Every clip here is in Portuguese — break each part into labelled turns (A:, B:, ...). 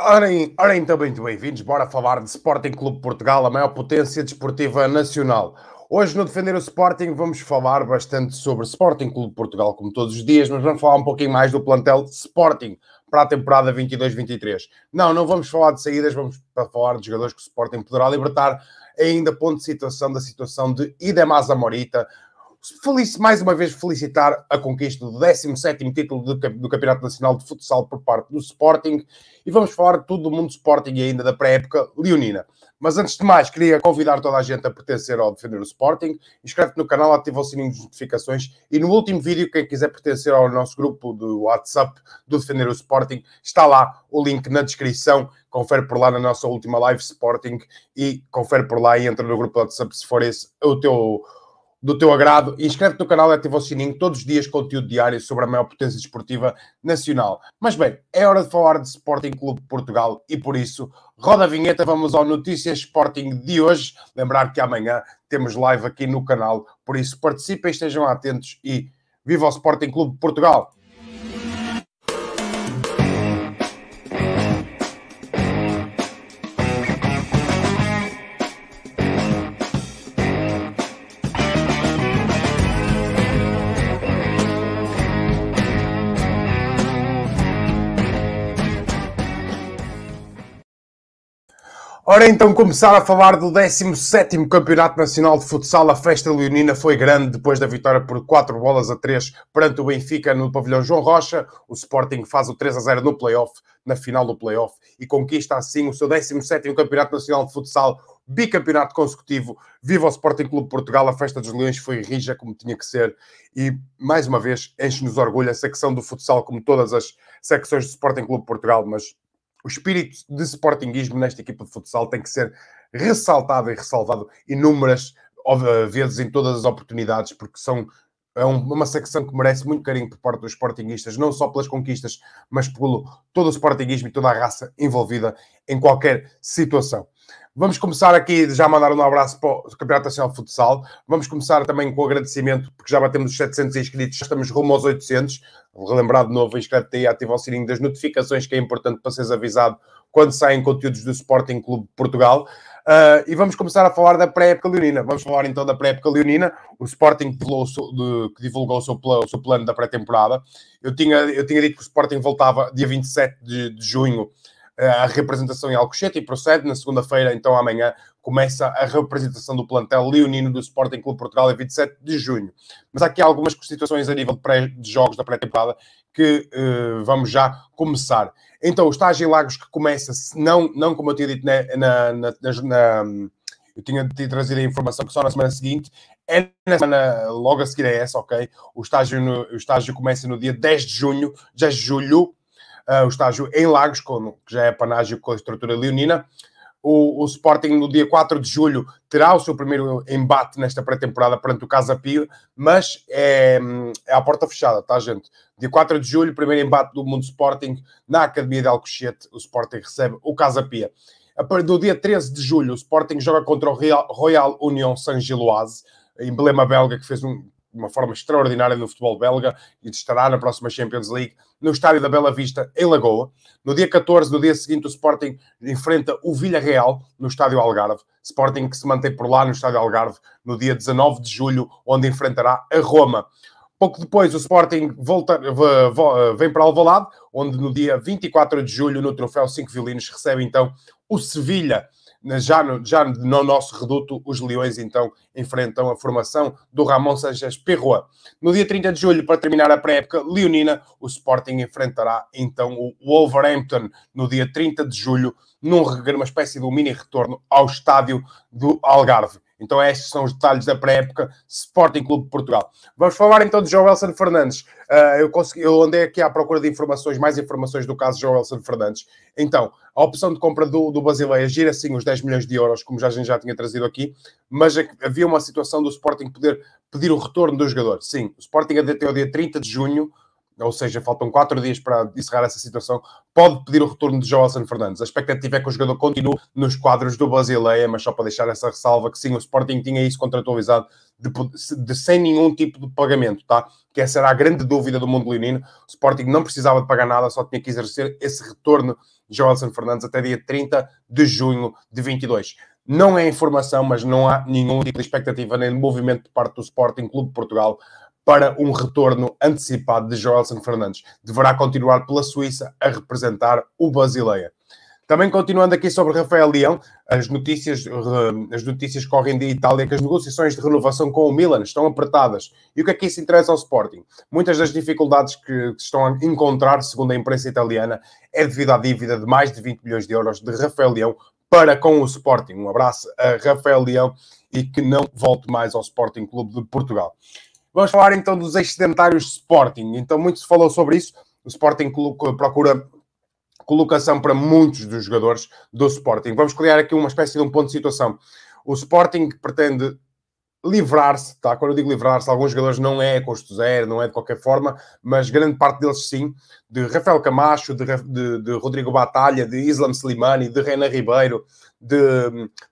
A: Ora então muito bem-vindos, bora falar de Sporting Clube Portugal, a maior potência desportiva nacional. Hoje no Defender o Sporting vamos falar bastante sobre Sporting Clube Portugal, como todos os dias, mas vamos falar um pouquinho mais do plantel Sporting para a temporada 22-23. Não, não vamos falar de saídas, vamos para falar de jogadores que o Sporting poderá libertar, ainda ponto de situação da situação de Idemasa Morita, Feliz, mais uma vez felicitar a conquista do 17º título do, do, Campeonato Nacional de Futsal por parte do Sporting e vamos falar tudo do mundo Sporting e ainda da pré-época leonina. Mas antes de mais, queria convidar toda a gente a pertencer ao Defender o Sporting. Inscreve-te no canal, ativa o sininho de notificações e no último vídeo, quem quiser pertencer ao nosso grupo do WhatsApp do Defender o Sporting, está lá o link na descrição. Confere por lá na nossa última live Sporting e confere por lá e entra no grupo do WhatsApp se for esse o teu do teu agrado, inscreve-te no canal e ativa o sininho. Todos os dias conteúdo diário sobre a maior potência desportiva nacional. Mas bem, é hora de falar de Sporting Clube de Portugal e por isso, roda a vinheta, vamos ao Notícias Sporting de hoje. Lembrar que amanhã temos live aqui no canal, por isso participem, estejam atentos e viva o Sporting Clube de Portugal! Ora então, começar a falar do 17º Campeonato Nacional de Futsal. A festa leonina foi grande depois da vitória por 4 bolas a 3 perante o Benfica no pavilhão João Rocha. O Sporting faz o 3 a 0 no playoff, na final do playoff, e conquista assim o seu 17º Campeonato Nacional de Futsal, bicampeonato consecutivo. Viva o Sporting Clube de Portugal. A festa dos leões foi rija como tinha que ser. E, mais uma vez, enche-nos orgulho a secção do futsal, como todas as secções do Sporting Clube de Portugal, mas o espírito de sportinguismo nesta equipa de futsal tem que ser ressaltado e ressalvado inúmeras eh, vezes em todas as oportunidades, porque são é uma secção que merece muito carinho por parte dos Sportingistas, não só pelas conquistas, mas pelo todo o Sportingismo e toda a raça envolvida em qualquer situação. Vamos começar aqui, já mandar um abraço para o Campeonato Nacional de Futsal. Vamos começar também com o agradecimento, porque já batemos os 700 inscritos, já estamos rumo aos 800. Vou de novo, inscreve-te aí, ativa o sininho das notificações, que é importante para seres avisado quando saem conteúdos do Sporting Clube de Portugal. Uh, e vamos começar a falar da pré-época leonina. Vamos falar então da pré-época leonina. O Sporting que divulgou o seu, plano, o seu plano da pré-temporada. Eu tinha, eu tinha dito que o Sporting voltava dia 27 de, de junho a representação em Alcochete e procede. Na segunda-feira, então amanhã, começa a representação do plantel leonino do Sporting Clube Portugal a 27 de junho. Mas há aqui algumas situações a nível de, pré, de jogos da pré-temporada que uh, vamos já começar. Então, o estágio em Lagos que começa, não, não como eu tinha dito na, na, na, na eu tinha de trazer a informação que só na semana seguinte, é na semana logo a seguir a é essa, ok? O estágio, no, o estágio começa no dia 10 de junho, 10 de julho, uh, o estágio em Lagos, como que já é panágio com a estrutura leonina. O, o, Sporting no dia 4 de julho terá o seu primeiro embate nesta pré-temporada perante o Casa Pio, mas é, é à porta fechada, tá, gente? Dia 4 de julho, primeiro embate do Mundo Sporting na Academia de Alcochete. O Sporting recebe o Casa Pia. Do dia 13 de julho, o Sporting joga contra o Real, Royal Union Saint-Giloise, emblema belga que fez um de uma forma extraordinária no futebol belga e estará na próxima Champions League no estádio da Bela Vista, em Lagoa. No dia 14, no dia seguinte, o Sporting enfrenta o Villarreal no estádio Algarve. Sporting que se mantém por lá no estádio Algarve no dia 19 de julho, onde enfrentará a Roma. Pouco depois, o Sporting volta, vem para Alvalade, onde no dia 24 de julho, no Troféu 5 Violinos, recebe então o Sevilha né, já no, já no nosso reduto, os Leões então enfrentam a formação do Ramon Sanchez Perroa. No dia 30 de julho, para terminar a pré-época leonina, o Sporting enfrentará então o Wolverhampton no dia 30 de julho, num uma espécie de mini retorno ao estádio do Algarve. Então, estes são os detalhes da pré-época Sporting Clube de Portugal. Vamos falar então de Joelson Fernandes. Uh, eu, consegui, eu andei aqui à procura de informações, mais informações do caso Joelson Fernandes. Então, a opção de compra do, do Basileia gira sim os 10 milhões de euros, como já, a gente já tinha trazido aqui, mas é havia uma situação do Sporting poder pedir o retorno do jogador. Sim, o Sporting até o dia 30 de junho ou seja, faltam quatro dias para encerrar essa situação, pode pedir o retorno de Joelson Fernandes. A expectativa é que o jogador continue nos quadros do Basileia, mas só para deixar essa ressalva que sim, o Sporting tinha isso contratualizado de, de sem nenhum tipo de pagamento, tá? Que essa era a grande dúvida do mundo leonino. O Sporting não precisava de pagar nada, só tinha que exercer esse retorno de Joelson Fernandes até dia 30 de junho de 22 não é informação, mas não há nenhum tipo de expectativa nem de movimento de parte do Sporting Clube de Portugal para um retorno antecipado de Joelson Fernandes. Deverá continuar pela Suíça a representar o Basileia. Também continuando aqui sobre Rafael Leão, as notícias, eh, as notícias correm de Itália que as negociações de renovação com o Milan estão apertadas. E o que é que isso interessa ao Sporting? Muitas das dificuldades que estão a encontrar, segundo a imprensa italiana, é devido à dívida de mais de 20 milhões de euros de Rafael Leão para com o Sporting. Um abraço a Rafael Leão e que não volte mais ao Sporting Clube de Portugal. Vamos falar então dos excedentários Sporting. Então, muito se falou sobre isso. O Sporting procura colocação para muitos dos jogadores do Sporting. Vamos criar aqui uma espécie de um ponto de situação. O Sporting pretende livrar-se, tá? Quando eu digo livrar-se, alguns jogadores não é custo zero, não é de qualquer forma, mas grande parte deles sim, de Rafael Camacho, de, de, de Rodrigo Batalha, de Islam Slimani, de Reina Ribeiro, de,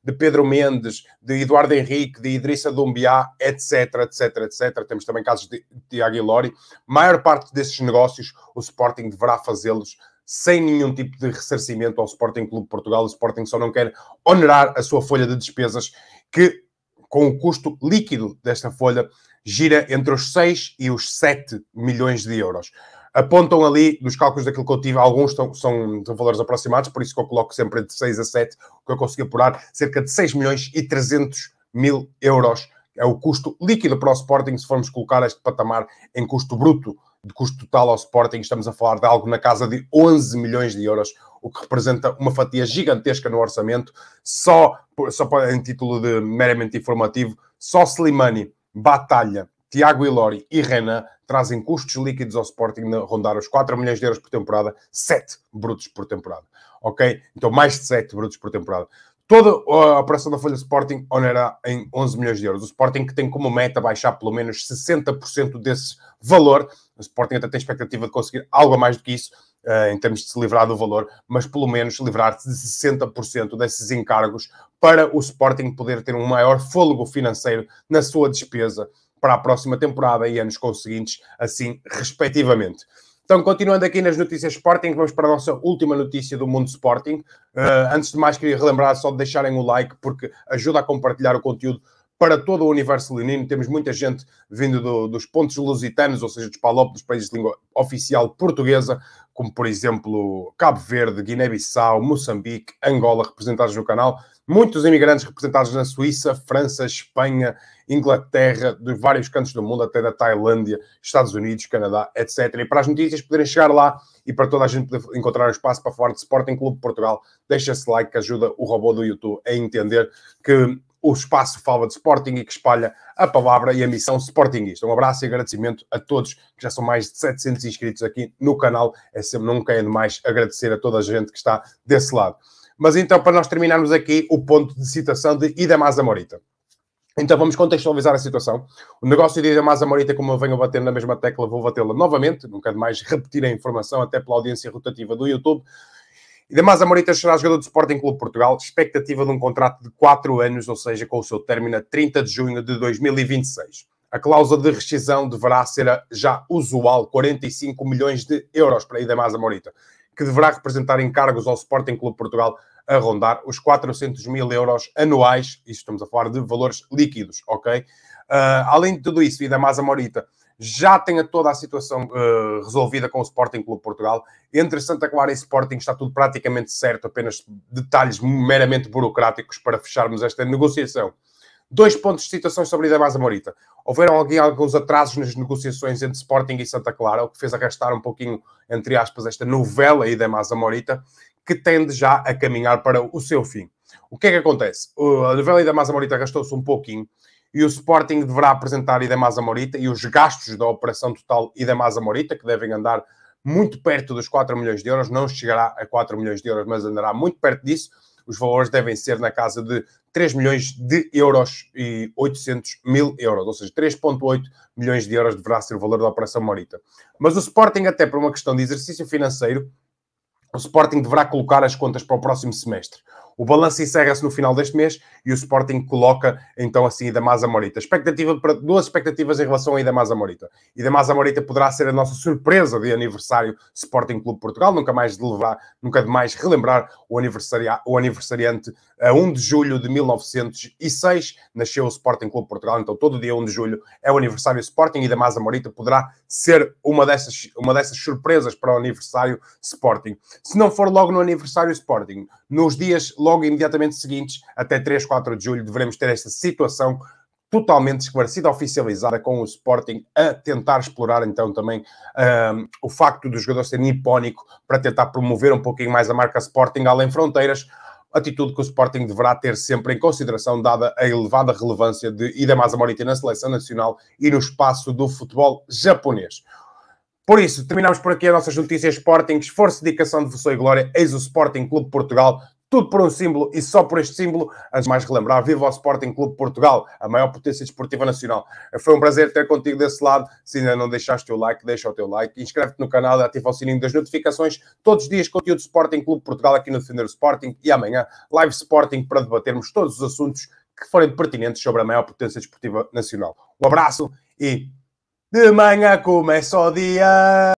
A: de, Pedro Mendes, de Eduardo Henrique, de Idrissa Dumbiá, etc, etc, etc. Temos também casos de Tiago Ilori. Maior parte desses negócios, o Sporting deverá fazê-los sem nenhum tipo de ressarcimento ao Sporting Clube de Portugal. O Sporting só não quer onerar a sua folha de despesas, que com o custo líquido desta folha gira entre os 6 e os 7 milhões de euros. Apontam ali, nos cálculos daquilo que eu tive, alguns estão, são, são valores aproximados, por isso que eu coloco sempre entre 6 a 7, o que eu consegui apurar, cerca de 6 milhões e 300 mil euros. É o custo líquido para o Sporting, se formos colocar este patamar em custo bruto, de custo total ao Sporting, estamos a falar de algo na casa de 11 milhões de euros, o que representa uma fatia gigantesca no orçamento, só, só em título de meramente informativo, só Slimani, Batalha, Tiago Ilori e Renan trazem custos líquidos ao Sporting na rondar os 4 milhões de euros por temporada, 7 brutos por temporada. Ok? Então, mais de 7 brutos por temporada. Toda a operação da Folha Sporting onera em 11 milhões de euros. O Sporting que tem como meta baixar pelo menos 60% desse valor. O Sporting até tem expectativa de conseguir algo a mais do que isso, uh, em termos de se livrar do valor, mas pelo menos livrar-se de 60% desses encargos para o Sporting poder ter um maior fôlego financeiro na sua despesa para a próxima temporada e anos conseguintes, assim, respectivamente. Então, continuando aqui nas notícias Sporting, vamos para a nossa última notícia do mundo Sporting. Uh, antes de mais, queria relembrar só de deixarem o like, porque ajuda a compartilhar o conteúdo para todo o universo leonino. Temos muita gente vindo do, dos pontos lusitanos, ou seja, dos palop, dos países de língua oficial portuguesa, como por exemplo Cabo Verde, Guiné-Bissau, Moçambique, Angola, representados no canal. Muitos imigrantes representados na Suíça, França, Espanha, Inglaterra, de vários cantos do mundo, até da Tailândia, Estados Unidos, Canadá, etc. E para as notícias poderem chegar lá e para toda a gente poder encontrar um espaço para falar de Sporting Clube de Portugal, deixa esse like que ajuda o robô do YouTube a entender que o espaço Fala de Sporting e que espalha a palavra e a missão Sportingista. Um abraço e agradecimento a todos, que já são mais de 700 inscritos aqui no canal. É sempre, nunca é demais agradecer a toda a gente que está desse lado. Mas então, para nós terminarmos aqui, o ponto de citação de Idamás Morita. Então vamos contextualizar a situação. O negócio de Idamás Morita como eu venho batendo na mesma tecla, vou batê-la novamente, nunca é demais repetir a informação, até pela audiência rotativa do YouTube. Damas Amorita será jogador do Sporting Clube Portugal, expectativa de um contrato de 4 anos, ou seja, com o seu término a 30 de junho de 2026. A cláusula de rescisão deverá ser a já usual 45 milhões de euros para Idemás Amorita, que deverá representar encargos ao Sporting Clube Portugal a rondar os 400 mil euros anuais, isto estamos a falar de valores líquidos, ok? Uh, além de tudo isso, Idemás Amorita já tenha toda a situação uh, resolvida com o Sporting Clube Portugal. Entre Santa Clara e Sporting está tudo praticamente certo, apenas detalhes meramente burocráticos para fecharmos esta negociação. Dois pontos de citações sobre Idamás Morita. Houveram alguém, alguns atrasos nas negociações entre Sporting e Santa Clara, o que fez arrastar um pouquinho, entre aspas, esta novela Masa Morita, que tende já a caminhar para o seu fim. O que é que acontece? A novela Masa Morita arrastou-se um pouquinho e o Sporting deverá apresentar Idemasa Morita e os gastos da operação total Idemasa Morita, que devem andar muito perto dos 4 milhões de euros, não chegará a 4 milhões de euros, mas andará muito perto disso. Os valores devem ser na casa de 3 milhões de euros e 800 mil euros, ou seja, 3,8 milhões de euros deverá ser o valor da Operação Morita. Mas o Sporting, até por uma questão de exercício financeiro, o Sporting deverá colocar as contas para o próximo semestre. O balanço encerra-se no final deste mês e o Sporting coloca então assim da Masa Morita. Expectativa para duas expectativas em relação a da Masa Morita. E da Morita poderá ser a nossa surpresa de aniversário Sporting Clube Portugal, nunca mais de levar, nunca mais relembrar o, aniversaria, o aniversariante a 1 de julho de 1906 nasceu o Sporting Clube Portugal, então todo dia 1 de julho é o aniversário do Sporting e da Masa Morita poderá ser uma dessas, uma dessas surpresas para o aniversário Sporting. Se não for logo no aniversário Sporting, nos dias logo imediatamente seguintes, até 3, 4 de julho, devemos ter esta situação totalmente esclarecida, oficializada, com o Sporting a tentar explorar então também um, o facto do jogador ser nipónico para tentar promover um pouquinho mais a marca Sporting além fronteiras. Atitude que o Sporting deverá ter sempre em consideração, dada a elevada relevância de Idamás Morita na seleção nacional e no espaço do futebol japonês. Por isso, terminamos por aqui as nossas notícias Sporting. Esforço, dedicação, de devoção e glória. Eis o Sporting Clube Portugal tudo por um símbolo e só por este símbolo, antes mais relembrar, viva o Sporting Clube Portugal, a maior potência desportiva nacional. Foi um prazer ter contigo desse lado. Se ainda não deixaste o like, deixa o teu like, inscreve-te no canal, e ativa o sininho das notificações. Todos os dias conteúdo Sporting Clube Portugal aqui no Defender Sporting e amanhã live Sporting para debatermos todos os assuntos que forem pertinentes sobre a maior potência desportiva nacional. Um abraço e de manhã começa o dia.